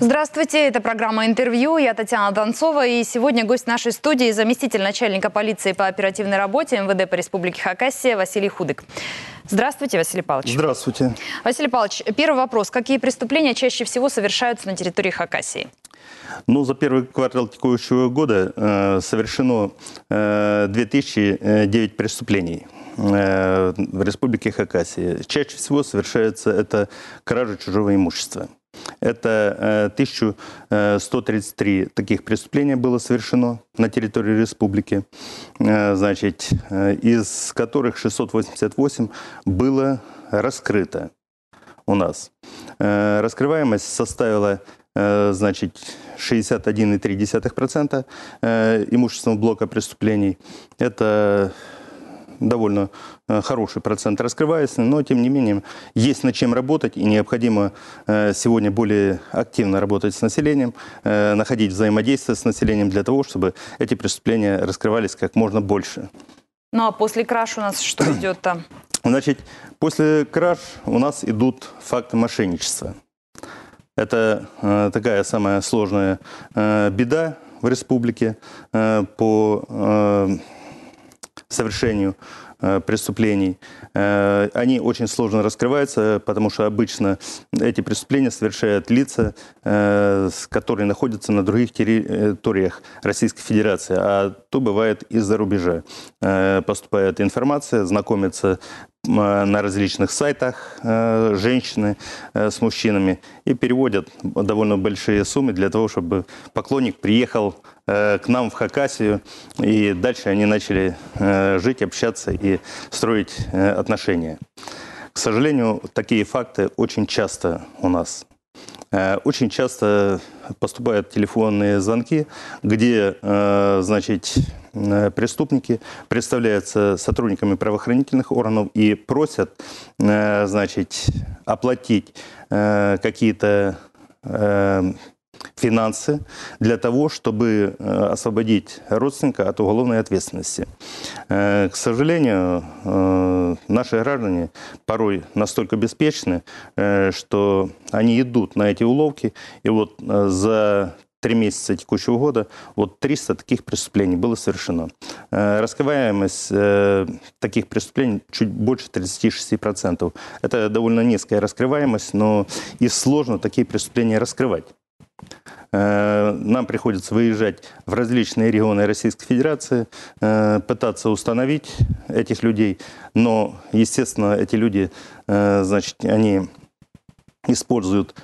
Здравствуйте, это программа «Интервью». Я Татьяна Донцова, и сегодня гость нашей студии – заместитель начальника полиции по оперативной работе МВД по Республике Хакасия Василий Худык. Здравствуйте, Василий Павлович. Здравствуйте. Василий Павлович, первый вопрос. Какие преступления чаще всего совершаются на территории Хакасии? Ну, за первый квартал текущего года э, совершено э, 2009 э, преступлений. Э, в республике Хакасия. Чаще всего совершается это кража чужого имущества. Это 1133 э, таких преступления было совершено на территории республики, э, значит, из которых 688 было раскрыто у нас. Раскрываемость составила значит, 61,3% имущественного блока преступлений. Это довольно э, хороший процент раскрывается, но тем не менее есть над чем работать и необходимо э, сегодня более активно работать с населением, э, находить взаимодействие с населением для того, чтобы эти преступления раскрывались как можно больше. Ну а после краш у нас что идет там? Значит, после краж у нас идут факты мошенничества. Это э, такая самая сложная э, беда в республике э, по совершению э, преступлений. Э, они очень сложно раскрываются, потому что обычно эти преступления совершают лица, э, которые находятся на других территориях Российской Федерации, а то бывает из-за рубежа. Поступает информация, знакомятся Э, на различных сайтах э, женщины э, с мужчинами и переводят довольно большие суммы для того, чтобы поклонник приехал к нам в Хакасию, и дальше они начали жить, общаться и строить отношения. К сожалению, такие факты очень часто у нас Э, очень часто поступают телефонные звонки, где э, значит, э, преступники представляются сотрудниками правоохранительных органов и просят значит, оплатить какие-то финансы для того, чтобы э, освободить родственника от уголовной ответственности. Э, к сожалению, э, наши граждане порой настолько беспечны, что они идут на эти уловки, и вот за три месяца текущего года вот 300 таких преступлений было совершено. Раскрываемость таких преступлений чуть больше 36%. Это довольно низкая раскрываемость, но и сложно такие преступления раскрывать. Э, нам приходится выезжать в различные регионы Российской Федерации, э, пытаться установить этих людей, но, естественно, эти люди, э, значит, они используют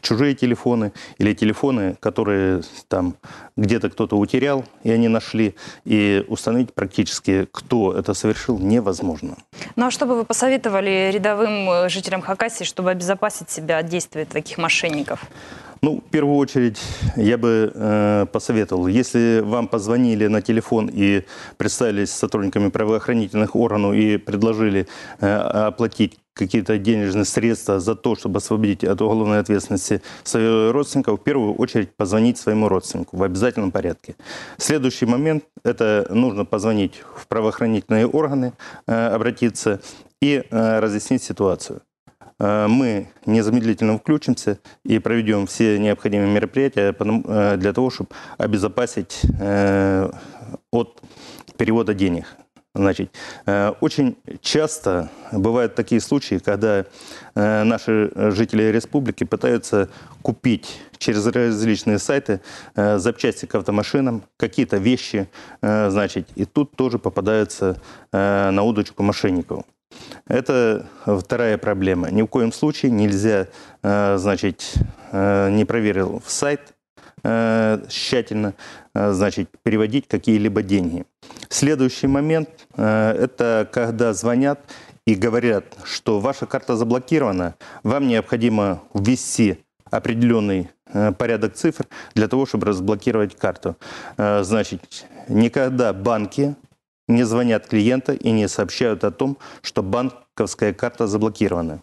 чужие телефоны или телефоны, которые там где-то кто-то утерял, и они нашли. И установить практически, кто это совершил, невозможно. Ну а что бы вы посоветовали рядовым э, жителям Хакасии, чтобы обезопасить себя от действий таких мошенников? Ну, в первую очередь, я бы э, посоветовал, если вам позвонили на телефон и представились сотрудниками правоохранительных органов и предложили э, оплатить какие-то денежные средства за то, чтобы освободить от уголовной ответственности своего родственника, в первую очередь позвонить своему родственнику в обязательном порядке. Следующий момент – это нужно позвонить в правоохранительные органы, э, обратиться и э, разъяснить ситуацию э, мы незамедлительно включимся и проведем все необходимые мероприятия для того, чтобы обезопасить от перевода денег. Значит, э, очень часто бывают такие случаи, когда э, наши жители республики пытаются купить через различные сайты э, запчасти к автомашинам, какие-то вещи, значит, и тут тоже попадаются на удочку мошенников. Это вторая проблема. Ни в коем случае нельзя, значит, не проверил в сайт, Э, тщательно э, значит, переводить какие-либо деньги. Следующий момент э, это когда звонят и говорят, что ваша карта заблокирована, вам необходимо ввести определенный порядок цифр для того, чтобы разблокировать карту. Значит, никогда банки не звонят клиента и не сообщают о том, что банковская карта заблокирована.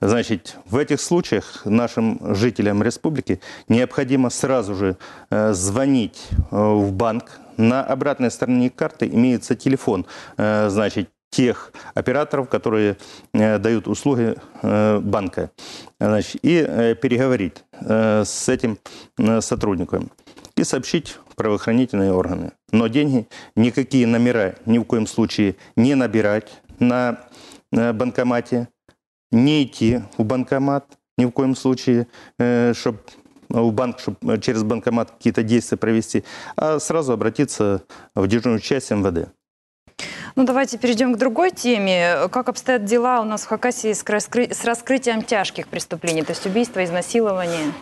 Значит, в этих случаях нашим жителям республики необходимо сразу же э, звонить э, в банк. На обратной стороне карты имеется телефон, э, значит, тех операторов, которые дают услуги банка, значит, и переговорить с этим сотрудником и сообщить правоохранительные органы. Но деньги, никакие номера ни в коем случае не набирать на банкомате, не идти в банкомат ни в коем случае, э, чтобы э, в банк, чтобы э, через банкомат какие-то действия провести, а сразу обратиться в дежурную часть МВД. Ну, давайте перейдем к другой теме. Как обстоят дела у нас в Хакасии с, раскры... с раскрытием тяжких преступлений, то есть убийства, изнасилования?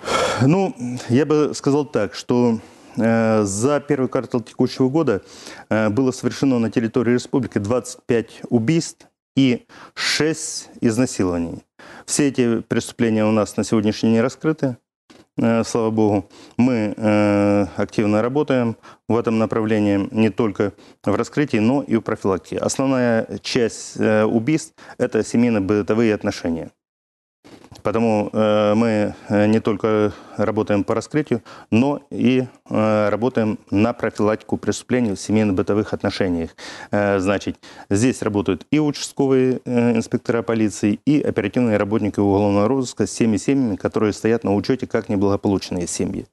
Ну, я бы сказал так, что э, за первый квартал текущего года э, было совершено на территории республики 25 убийств и 6 изнасилований. Все эти преступления у нас на сегодняшний день раскрыты, э, слава богу. Мы э, активно работаем в этом направлении не только в раскрытии, но и в профилактике. Основная часть э, убийств – это семейно-бытовые отношения. Потому э, мы э, не только работаем по раскрытию, но и э, работаем на профилактику преступлений в семейно-бытовых отношениях. Значит, здесь работают и участковые инспектора полиции, и оперативные работники уголовного розыска с теми семьями, которые стоят на учете как неблагополучные семьи.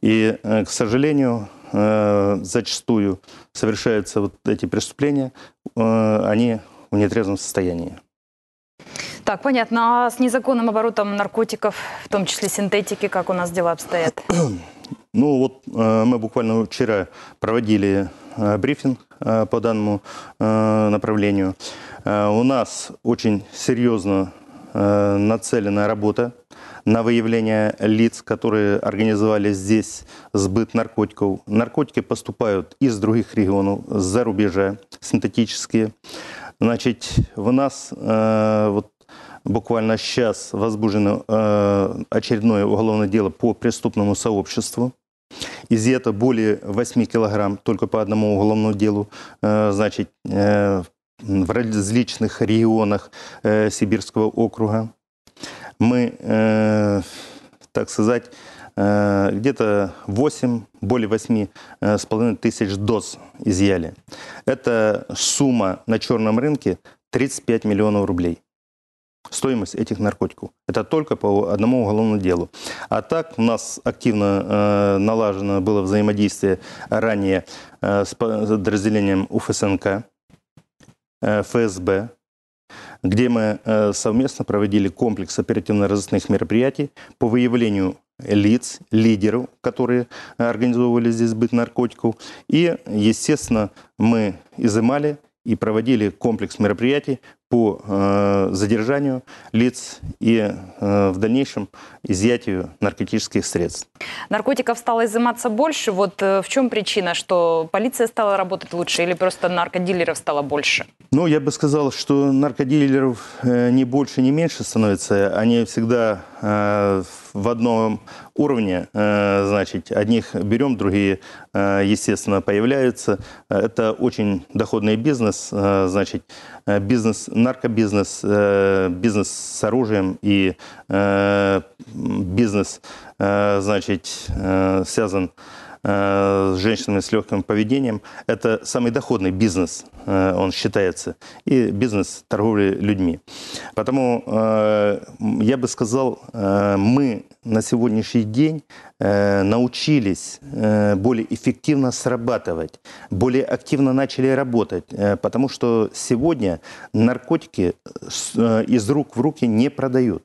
И, к сожалению, зачастую совершаются вот эти преступления, они в нетрезвом состоянии. Так, понятно. А с незаконным оборотом наркотиков, в том числе синтетики, как у нас дела обстоят? Ну вот э, мы буквально вчера проводили э, брифинг э, по данному направлению. У нас очень серьезно нацеленная работа на выявление лиц, которые организовали здесь сбыт наркотиков. Наркотики поступают из других регионов, за рубежа, синтетические. Значит, в нас вот буквально сейчас возбуждено э, очередное уголовное дело по преступному сообществу. Изъято более 8 килограмм только по одному уголовному делу. Э, значит, э, в различных регионах Сибирского округа. Мы, так сказать, где-то 8, более с половиной тысяч доз изъяли. Это сумма на черном рынке 35 миллионов рублей стоимость этих наркотиков. Это только по одному уголовному делу. А так у нас активно э, налажено было взаимодействие ранее э, с подразделением УФСНК, э, ФСБ, где мы э, совместно проводили комплекс оперативно-розыскных мероприятий по выявлению лиц, лидеров, которые организовывали здесь быт наркотиков. И, естественно, мы изымали и проводили комплекс мероприятий по э, задержанию лиц и э, в дальнейшем изъятию наркотических средств. Наркотиков стало изыматься больше. Вот э, в чем причина, что полиция стала работать лучше или просто наркодилеров стало больше? Ну, я бы сказал, что наркодилеров не больше, не меньше становится. Они всегда Э, в одном уровне, э, значит, одних берем, другие, э, естественно, появляются. Это очень доходный бизнес, значит, бизнес, наркобизнес, бизнес с оружием и бизнес, значит, связан с Э, с женщинами с легким поведением. Это самый доходный бизнес, э, он считается, и бизнес торговли людьми. Поэтому э, я бы сказал, мы на сегодняшний день научились более эффективно срабатывать, более активно начали работать, потому что сегодня наркотики из рук в руки не продают.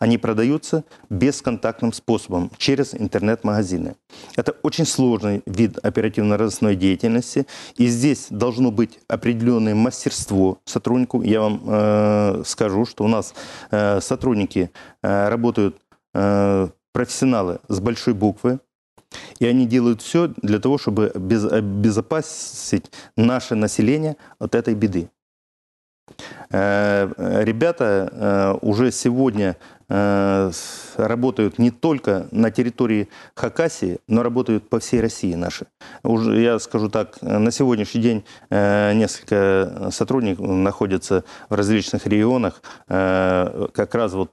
Они продаются бесконтактным способом через интернет-магазины. Это очень сложный вид оперативно-розыскной деятельности, и здесь должно быть определенное мастерство сотруднику. Я вам э, скажу, что у нас э, сотрудники э, работают э, профессионалы с большой буквы, и они делают все для того, чтобы без, обезопасить наше население от этой беды. Э, ребята э, уже сегодня э, работают не только на территории Хакасии, но работают по всей России наши. Уже, я скажу так, на сегодняшний день несколько сотрудников находятся в различных регионах, как раз вот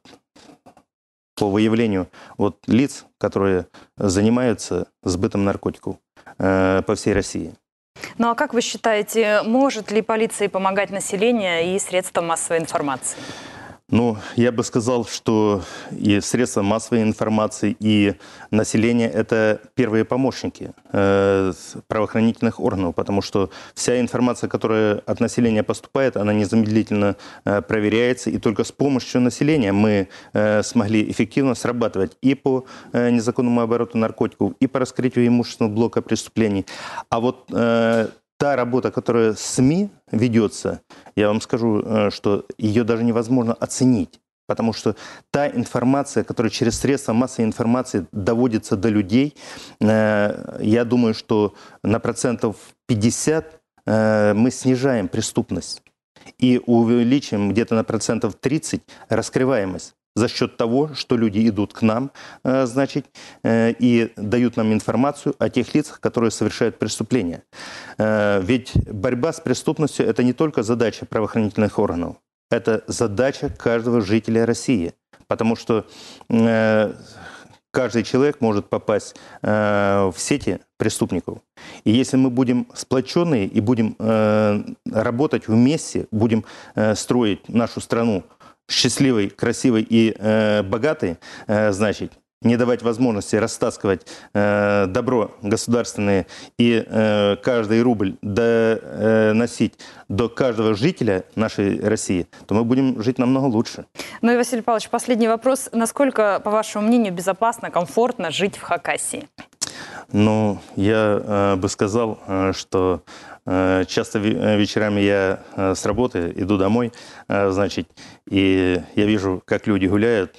по выявлению вот лиц, которые занимаются сбытом наркотиков по всей России. Ну а как вы считаете, может ли полиция помогать населению и средства массовой информации? Ну, я бы сказал, что и средства массовой информации, и население – это первые помощники э, правоохранительных органов, потому что вся информация, которая от населения поступает, она незамедлительно э, проверяется, и только с помощью населения мы э, смогли эффективно срабатывать и по э, незаконному обороту наркотиков, и по раскрытию имущественного блока преступлений. А вот э, та работа, которая СМИ ведется, я вам скажу, э, что ее даже невозможно оценить. Потому что та информация, которая через средства массовой информации доводится до людей, э, я думаю, что на процентов 50 э, мы снижаем преступность и увеличим где-то на процентов 30 раскрываемость за счет того, что люди идут к нам, э, значит, э, и дают нам информацию о тех лицах, которые совершают преступления. Э, ведь борьба с преступностью – это не только задача правоохранительных органов, это задача каждого жителя России. Потому что каждый человек может попасть в сети преступников. И если мы будем сплоченные и будем работать вместе, будем строить нашу страну счастливый, красивый и э, богатый, э, значит, не давать возможности растаскивать э, добро государственное и э, каждый рубль доносить э, до каждого жителя нашей России, то мы будем жить намного лучше. Ну и, Василий Павлович, последний вопрос. Насколько, по вашему мнению, безопасно, комфортно жить в Хакасии? Ну, я э, бы сказал, э, что Э, часто э, вечерами я э, с работы иду домой, значит, и я вижу, как люди гуляют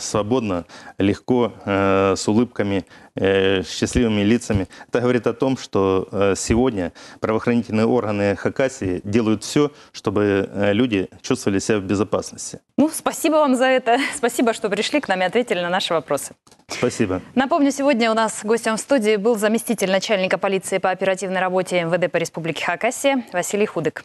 свободно, легко, с улыбками, с счастливыми лицами. Это говорит о том, что сегодня правоохранительные органы Хакасии делают все, чтобы люди чувствовали себя в безопасности. Ну, спасибо вам за это. Спасибо, что пришли к нам и ответили на наши вопросы. Спасибо. Напомню, сегодня у нас гостем в студии был заместитель начальника полиции по оперативной работе МВД по республике Республики Хакасия Василий Худык.